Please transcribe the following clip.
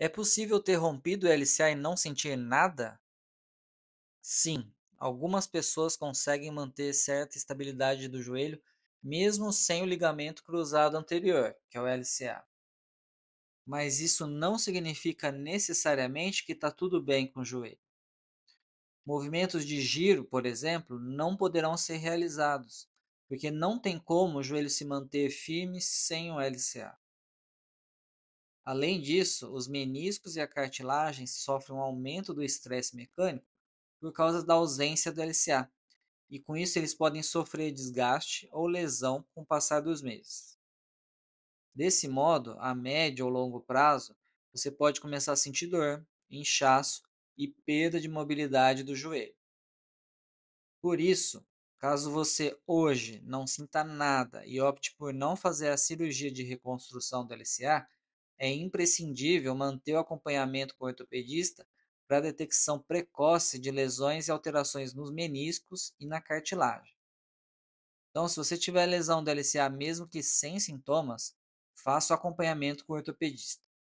É possível ter rompido o LCA e não sentir nada? Sim, algumas pessoas conseguem manter certa estabilidade do joelho mesmo sem o ligamento cruzado anterior, que é o LCA. Mas isso não significa necessariamente que está tudo bem com o joelho. Movimentos de giro, por exemplo, não poderão ser realizados, porque não tem como o joelho se manter firme sem o LCA. Além disso, os meniscos e a cartilagem sofrem um aumento do estresse mecânico por causa da ausência do LCA, e com isso eles podem sofrer desgaste ou lesão com o passar dos meses. Desse modo, a médio ou longo prazo, você pode começar a sentir dor, inchaço e perda de mobilidade do joelho. Por isso, caso você hoje não sinta nada e opte por não fazer a cirurgia de reconstrução do LCA, é imprescindível manter o acompanhamento com o ortopedista para a detecção precoce de lesões e alterações nos meniscos e na cartilagem. Então, se você tiver lesão do LCA mesmo que sem sintomas, faça o acompanhamento com o ortopedista.